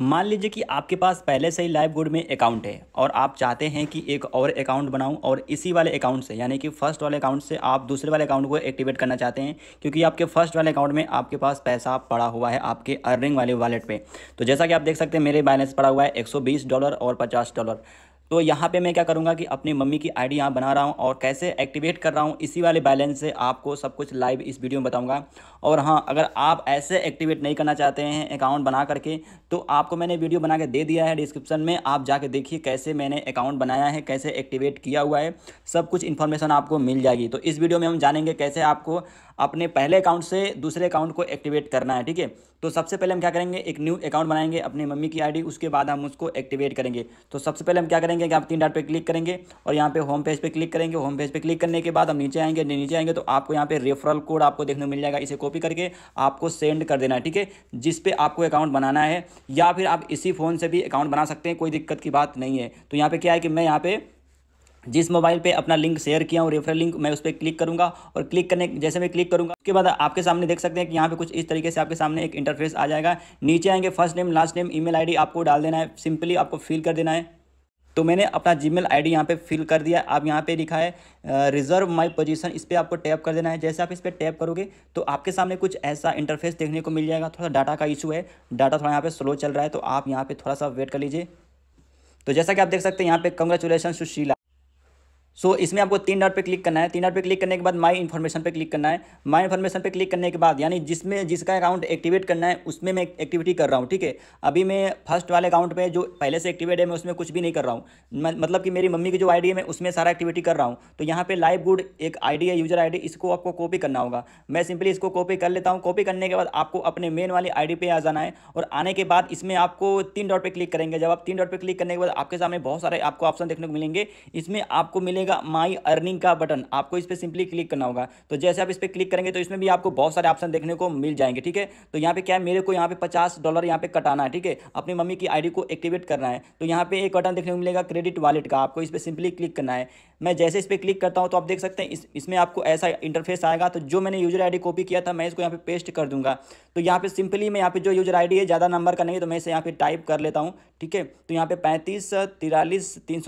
मान लीजिए कि आपके पास पहले से ही लाइव गुड में अकाउंट है और आप चाहते हैं कि एक और अकाउंट बनाऊं और इसी वाले अकाउंट से यानी कि फर्स्ट वाले अकाउंट से आप दूसरे वाले अकाउंट को एक्टिवेट करना चाहते हैं क्योंकि आपके फर्स्ट वाले अकाउंट में आपके पास पैसा पड़ा हुआ है आपके अर्निंग वाले वॉलेट पर तो जैसा कि आप देख सकते हैं मेरे बैलेंस पड़ा हुआ है एक डॉलर और पचास डॉलर तो यहाँ पे मैं क्या करूँगा कि अपनी मम्मी की आईडी यहाँ बना रहा हूँ और कैसे एक्टिवेट कर रहा हूँ इसी वाले बैलेंस से आपको सब कुछ लाइव इस वीडियो में बताऊँगा और हाँ अगर आप ऐसे एक्टिवेट नहीं करना चाहते हैं अकाउंट बना करके तो आपको मैंने वीडियो बना के दे दिया है डिस्क्रिप्शन में आप जाके देखिए कैसे मैंने अकाउंट बनाया है कैसे एक्टिवेट किया हुआ है सब कुछ इन्फॉर्मेशन आपको मिल जाएगी तो इस वीडियो में हम जानेंगे कैसे आपको अपने पहले अकाउंट से दूसरे अकाउंट को एक्टिवेट करना है ठीक है तो सबसे पहले हम क्या करेंगे एक न्यू अकाउंट बनाएंगे अपनी मम्मी की आईडी उसके बाद हम उसको एक्टिवेट करेंगे तो सबसे पहले हम क्या करेंगे करेंगे कि आप तीन डॉट पे क्लिक करेंगे और यहाँ पे होम पेज पे क्लिक करेंगे होम पेज पे क्लिक करने के बाद हम नीचे आएंगे नीचे आएंगे तो आपको यहाँ पे रेफरल कोड आपको देखने को मिल जाएगा इसे कॉपी करके आपको सेंड कर देना है ठीक है जिस पे आपको अकाउंट बनाना है या फिर आप इसी फ़ोन से भी अकाउंट बना सकते हैं कोई दिक्कत की बात नहीं है तो यहाँ पर क्या है कि मैं यहाँ पे जिस मोबाइल पे अपना लिंक शेयर किया हूँ रेफरल लिंक मैं उस पर क्लिक करूँगा और क्लिक करने जैसे मैं क्लिक करूँगा उसके बाद आपके सामने देख सकते हैं कि यहाँ पे कुछ इस तरीके से आपके सामने एक इंटरफेस आ जाएगा नीचे आएंगे first name last name email ID आपको डाल देना है सिंपली आपको फिल कर देना है तो मैंने अपना जी मेल आई डी यहाँ पर फिल कर दिया आप यहाँ पे लिखा है रिजर्व माई पोजिशन इस पर आपको टैप कर देना है जैसे आप इस पर टैप करोगे तो आपके सामने कुछ ऐसा इंटरफेस देखने को मिल जाएगा थोड़ा डाटा का इशू है डाटा थोड़ा यहाँ पर स्लो चल रहा है तो आप यहाँ पर थोड़ा सा वेट कर लीजिए तो जैसा कि आप देख सकते हैं यहाँ पे कंग्रेचुलेशन सुशीला सो so, इसमें आपको तीन डॉट पे क्लिक करना है तीन डॉट पे क्लिक करने के बाद माई इन्फॉर्मेशन पे क्लिक करना है माई इन्फॉर्मेशन पे क्लिक करने के बाद यानी जिसमें जिसका अकाउंट एक्टिवेट करना है उसमें मैं एक्टिविटी कर रहा हूँ ठीक है अभी मैं फर्स्ट वाले अकाउंट पे जो पहले से एक्टिवेट है मैं उसमें कुछ भी नहीं कर रहा हूँ मतलब कि मेरी मम्मी की जो आई है मैं उसमें सारा एक्टिविटी कर रहा हूँ तो यहाँ पर लाइव गुड एक आई है यूजर आई इसको आपको कॉपी करना होगा मैं सिंपली इसको कॉपी कर लेता हूँ कॉपी करने के बाद आपको अपने मेन वाली आई पे आ जाना है और आने के बाद इसमें आपको तीन डॉट पर क्लिक करेंगे जब आप तीन डॉट पर क्लिक करने के बाद आपके सामने बहुत सारे आपको ऑप्शन देखने को मिलेंगे इसमें आपको मिलेगा मिलेगा माई अर्निंग का बटन आपको इस पर सिंपली क्लिक करना होगा तो जैसे आप इस पर क्लिक करेंगे तो इसमें भी आपको बहुत सारे ऑप्शन देखने को मिल जाएंगे ठीक है तो यहाँ पे क्या है मेरे को यहाँ पे पचास डॉलर यहाँ पे कटाना है ठीक है अपनी मम्मी की आईडी को एक्टिवेट करना है तो यहाँ पे एक बटन देखने को मिलेगा क्रेडिट वालेट का आपको इस पर सिंपली क्लिक करना है मैं जैसे इस पर क्लिक करता हूँ तो आप देख सकते हैं इस इसमें आपको ऐसा इंटरफेस आएगा तो जो मैंने यूजर आई कॉपी किया था मैं इसको यहाँ पे पेस्ट कर दूंगा तो यहाँ पे सिंपली मैं यहाँ पे जो यूजर आई है ज़्यादा नंबर का नहीं तो मैं इसे यहाँ पे टाइप कर लेता हूँ ठीक है तो यहाँ पे पैंतीस तिरालीस तीन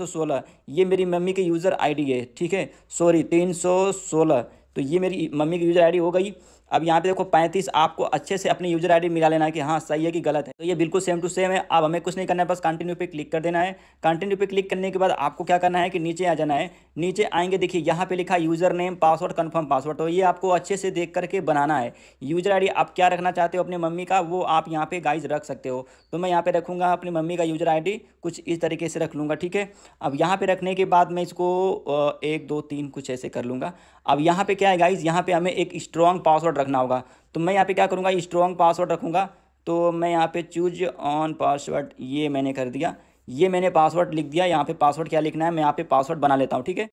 ये मेरी मम्मी के यूजर आई आईडी है ठीक है सॉरी तीन सौ सोलह तो ये मेरी मम्मी की यूज़र आईडी हो गई अब यहाँ पे देखो पैंतीस आपको अच्छे से अपनी यूजर आईडी मिला लेना है कि हाँ सही है कि गलत है तो ये बिल्कुल सेम टू सेम है अब हमें कुछ नहीं करना है बस कंटिन्यू पे क्लिक कर देना है कंटिन्यू पे क्लिक करने के बाद आपको क्या करना है कि नीचे आ जाना है नीचे आएंगे देखिए यहाँ पे लिखा user name password confirm password तो ये आपको अच्छे से देख करके बनाना है यूजर आई आप क्या रखना चाहते हो अपनी मम्मी का वो आप यहाँ पे गाइज रख सकते हो तो मैं यहाँ पे रखूँगा अपनी मम्मी का यूजर आई कुछ इस तरीके से रख लूँगा ठीक है अब यहाँ पर रखने के बाद मैं इसको एक दो तीन कुछ ऐसे कर लूँगा अब यहाँ पर क्या है गाइज यहाँ पर हमें एक स्ट्रॉन्ग पासवर्ड रखना होगा तो मैं यहाँ पे क्या करूँगा स्ट्रॉन्ग पासवर्ड रखूँगा तो मैं यहाँ पे चूज ऑन पासवर्ड ये मैंने कर दिया ये मैंने पासवर्ड लिख दिया यहाँ पे पासवर्ड क्या लिखना है मैं यहाँ पे पासवर्ड बना लेता हूँ ठीक है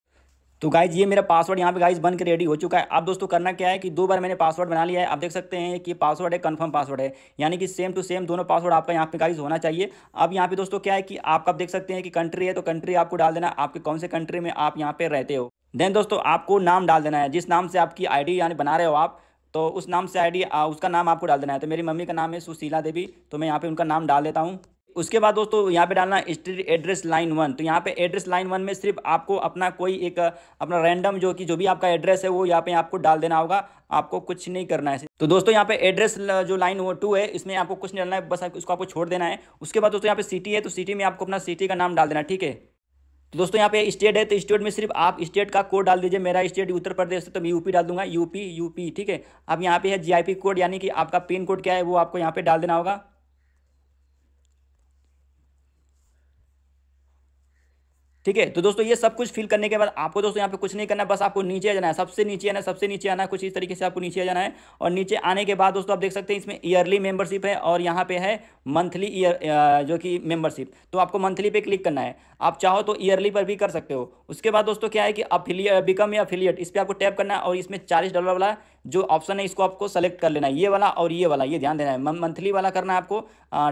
तो गाइज ये मेरा पासवर्ड यहाँ पे गाइज बन के रेडी हो चुका है अब दोस्तों करना क्या है कि दो बार मैंने पासवर्ड बना लिया है आप देख सकते हैं कि पासवर्ड है कन्फर्म पासवर्ड है यानी कि सेम टू सेम दोनों पासवर्ड आपका यहाँ पे गाइज होना चाहिए अब यहाँ पे दोस्तों क्या है कि आप कब देख सकते हैं कि कंट्री है तो कंट्री आपको डाल देना आपके कौन से कंट्री में आप यहाँ पे रहते हो देन दोस्तों आपको नाम डाल देना है जिस नाम से आपकी आईडी यानी बना रहे हो आप तो उस नाम से आईडी उसका नाम आपको डाल देना है तो मेरी मम्मी का नाम है सुशीला देवी तो मैं यहाँ पे उनका नाम डाल देता हूँ उसके बाद दोस्तों यहाँ पे डालना स्ट्रीट एड्रेस लाइन वन तो यहाँ पे एड्रेस लाइन वन में सिर्फ आपको अपना कोई एक अपना रैंडम जो कि जो भी आपका एड्रेस है वो यहाँ पे आपको डाल देना होगा आपको कुछ नहीं करना है तो दोस्तों यहाँ पे एड्रेस जो लाइन वो टू है इसमें आपको कुछ नहीं डालना है बस उसको आपको छोड़ देना है उसके बाद दोस्तों यहाँ पे सिटी है तो सिटी में आपको अपना सिटी का नाम डाल देना ठीक है तो दोस्तों यहाँ पे स्टेट है तो स्टेट में सिर्फ आप स्टेट का कोड डाल दीजिए मेरा स्टेट उत्तर प्रदेश है तो मैं यूपी डाल दूंगा यूपी यूपी ठीक है अब यहाँ पे है जीआईपी कोड यानी कि आपका पिन कोड क्या है वो आपको यहाँ पे डाल देना होगा ठीक है तो दोस्तों ये सब कुछ फिल करने के बाद आपको दोस्तों यहाँ पे कुछ नहीं करना है बस आपको नीचे जाना है सबसे नीचे आना है सबसे नीचे आना है कुछ इस तरीके से आपको नीचे जाना है और नीचे आने के बाद दोस्तों आप देख सकते हैं इसमें ईयरली मेंबरशिप है और यहाँ पे है मंथली ईयर जो कि मेंबरशिप तो आपको मंथली पे क्लिक करना है आप चाहो तो ईयरली पर भी कर सकते हो उसके बाद दोस्तों क्या है कि अफिलियट बिकम या अफिलियट इस पर आपको टैप करना है और इसमें चालीस डॉलर वाला जो ऑप्शन है इसको आपको सेलेक्ट कर लेना है ये वाला और ये वाला ये ध्यान देना है मंथली वाला करना है आपको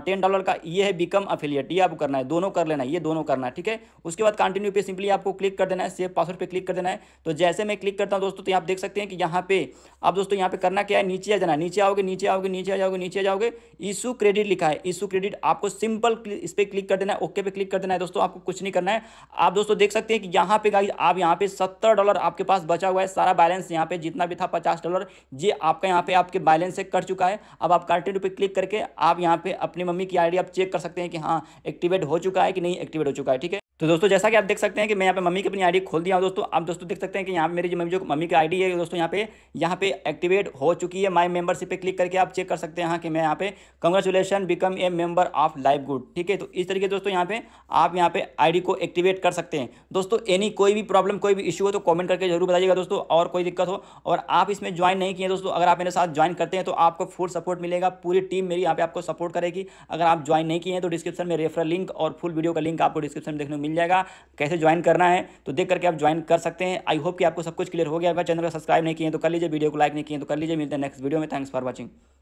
टेन डॉलर का ये है बिकम अफिलियट ये आपको करना है दोनों कर लेना है ये दोनों करना है ठीक है उसके बाद कंटिन्यू पे सिंपली आपको क्लिक कर देना है सेव पासवर्ड पे क्लिक कर देना है तो जैसे मैं क्लिक करता हूँ दोस्तों तो आप देख सकते हैं कि यहाँ पे आप दोस्तों यहाँ पे करना क्या है नीचे आ जाना नीचे आओगे नीचे आओगे नीचे आ जाओगे नीचे आ जाओगे इशू क्रेडिट लिखा है इशू क्रेडिट आपको सिंपल इस पर क्लिक कर देना है ओके पे क्लिक कर देना है दोस्तों आपको कुछ नहीं करना है आप दोस्तों देख सकते हैं कि यहाँ पे गाइज आप यहाँ पे सत्तर डॉलर आपके पास बचा हुआ है सारा बैलेंस यहाँ पे जितना भी था पचास डॉलर ये आपका यहाँ पे आपके बैलेंस से कट चुका है अब आप कार्टेड पे क्लिक करके आप यहाँ पे अपनी मम्मी की आईडी आप चेक कर सकते हैं कि हाँ एक्टिवेट हो चुका है कि नहीं एक्टिवेट हो चुका है ठीक है तो दोस्तों जैसा कि आप देख सकते हैं कि मैं यहाँ पे मम्मी की अपनी आईडी खोल दिया हूँ दोस्तों आप दोस्तों देख सकते हैं कि यहाँ मेरी जो मम्मी जो मम्मी की आईडी है दोस्तों यहाँ पे यहाँ पे एक्टिवेट हो चुकी है माय मेंबरशिप पे क्लिक करके आप चेक कर सकते हैं हाँ कि मैं यहाँ पे congratulation become a member of live good ठीक है तो इस तरीके दोस्तों यहाँ पे आप यहाँ पे आई को एक्टिवेट कर सकते हैं दोस्तों एनी कोई भी प्रॉब्लम कोई भी इशू हो तो कॉमेंट करके जरूर बताइएगा दोस्तों और कोई दिक्कत हो और आप इसमें ज्वाइन ज्वाइन नहीं किए दोस्तों अगर आप मेरे साथ ज्वाइन करते हैं तो आपको फुल सपोर्ट मिलेगा पूरी टीम मेरी यहाँ पे आपको सपोर्ट करेगी अगर आप ज्वाइन नहीं किए हैं तो डिस्क्रिप्शन में रेफरल लिंक और फुल वीडियो का लिंक आपको डिस्क्रिप्शन में देखने को मिल जाएगा कैसे ज्वाइन करना है तो देख करके आप ज्वाइन कर सकते हैं आई होप कि आपको सब कुछ क्लियर हो गया अगर चैनल को सब्सक्राइब नहीं किए तो कर लीजिए वीडियो को लाइक नहीं किए तो कर लीजिए मिलते हैं नेक्स्ट वीडियो में थैंक्स फॉर वॉचिंग